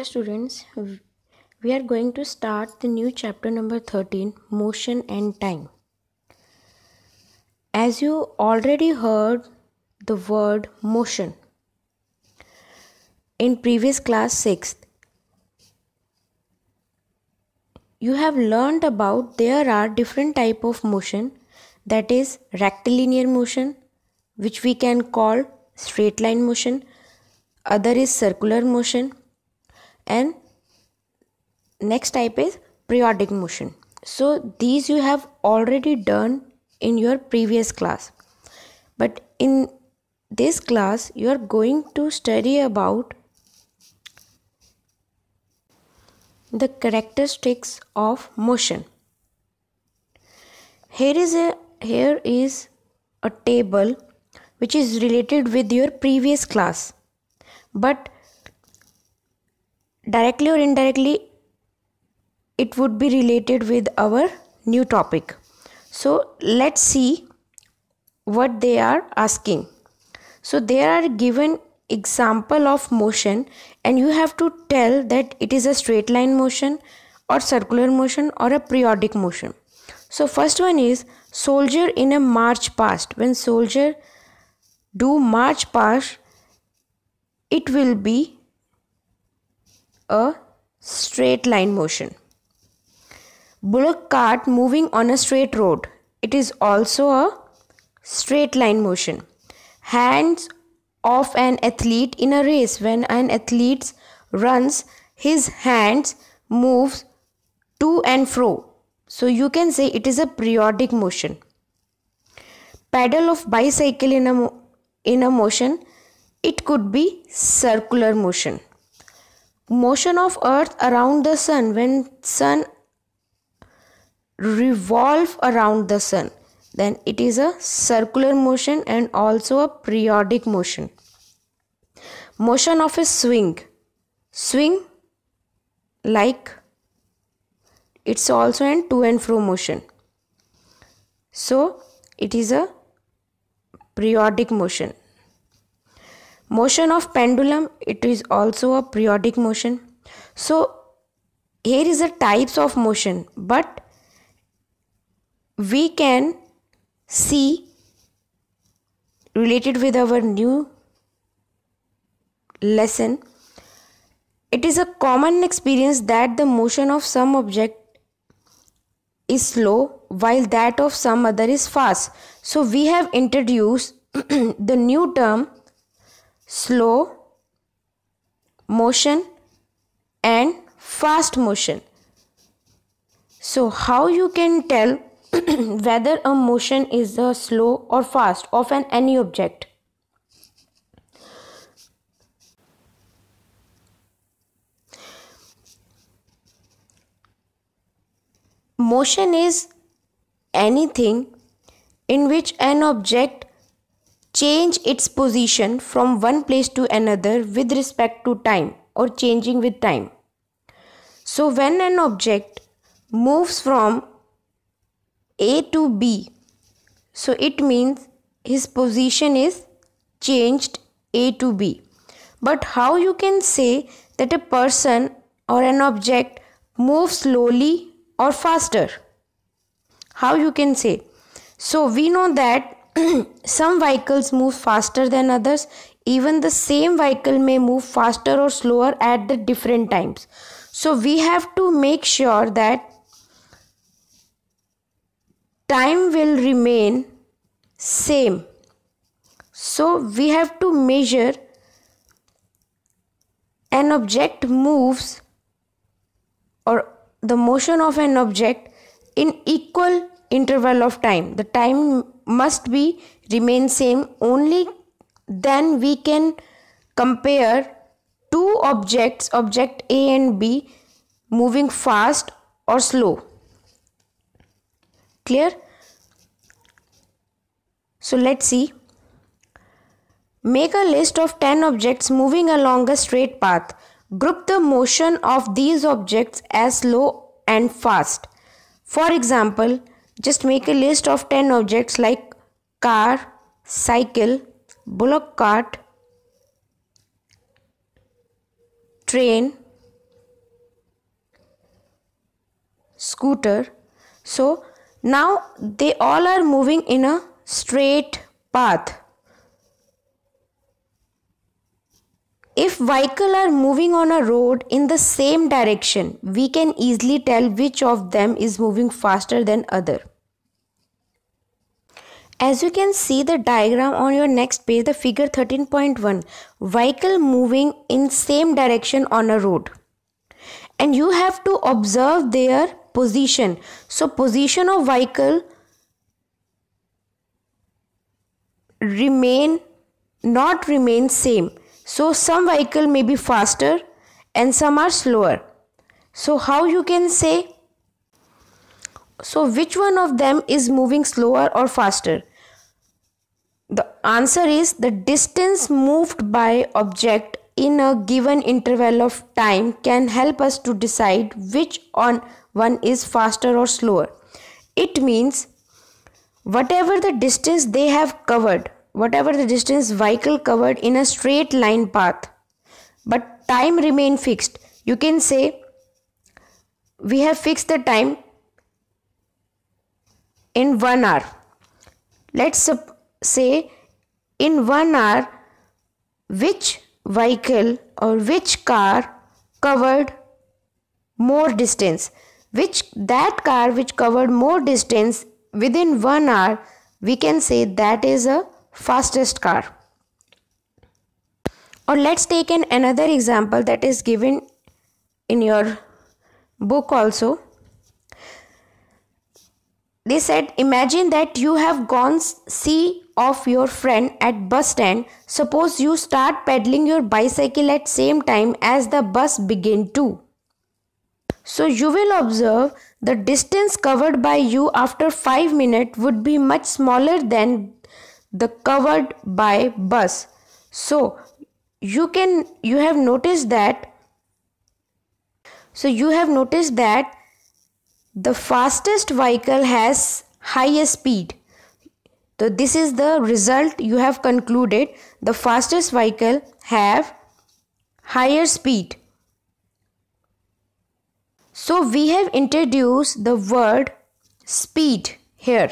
Dear students, we are going to start the new chapter number 13 Motion and Time. As you already heard the word motion in previous class 6th, you have learned about there are different type of motion that is rectilinear motion which we can call straight line motion other is circular motion and next type is periodic motion so these you have already done in your previous class but in this class you are going to study about the characteristics of motion here is a here is a table which is related with your previous class but directly or indirectly it would be related with our new topic so let's see what they are asking so they are given example of motion and you have to tell that it is a straight line motion or circular motion or a periodic motion so first one is soldier in a march past when soldier do march past it will be a straight line motion. Bullock cart moving on a straight road. It is also a straight line motion. Hands of an athlete in a race. When an athlete runs, his hands moves to and fro. So you can say it is a periodic motion. Pedal of bicycle in a, in a motion. It could be circular motion motion of earth around the sun when sun revolve around the sun then it is a circular motion and also a periodic motion motion of a swing swing like it's also an to and fro motion so it is a periodic motion Motion of pendulum, it is also a periodic motion. So here is the types of motion but we can see related with our new lesson it is a common experience that the motion of some object is slow while that of some other is fast so we have introduced the new term slow motion and fast motion. So how you can tell whether a motion is a slow or fast of an any object? Motion is anything in which an object change its position from one place to another with respect to time or changing with time. So, when an object moves from A to B, so it means his position is changed A to B. But how you can say that a person or an object moves slowly or faster? How you can say? So, we know that some vehicles move faster than others even the same vehicle may move faster or slower at the different times so we have to make sure that time will remain same so we have to measure an object moves or the motion of an object in equal interval of time the time must be remain same only then we can compare two objects object A and B moving fast or slow clear so let's see make a list of 10 objects moving along a straight path group the motion of these objects as slow and fast for example just make a list of 10 objects like car, cycle, bullock cart, train, scooter. So now they all are moving in a straight path. If vehicle are moving on a road in the same direction, we can easily tell which of them is moving faster than other. As you can see the diagram on your next page, the figure 13.1, vehicle moving in same direction on a road. And you have to observe their position. So position of vehicle remain, not remain same. So some vehicle may be faster and some are slower. So how you can say? So which one of them is moving slower or faster? The answer is the distance moved by object in a given interval of time can help us to decide which on one is faster or slower. It means whatever the distance they have covered whatever the distance vehicle covered in a straight line path but time remain fixed you can say we have fixed the time in 1 hour let's say in 1 hour which vehicle or which car covered more distance which that car which covered more distance within 1 hour we can say that is a fastest car or let's take an another example that is given in your book also they said imagine that you have gone see of your friend at bus stand suppose you start pedaling your bicycle at same time as the bus begin to so you will observe the distance covered by you after 5 minutes would be much smaller than the covered by bus so you can you have noticed that so you have noticed that the fastest vehicle has highest speed so this is the result you have concluded the fastest vehicle have higher speed so we have introduced the word speed here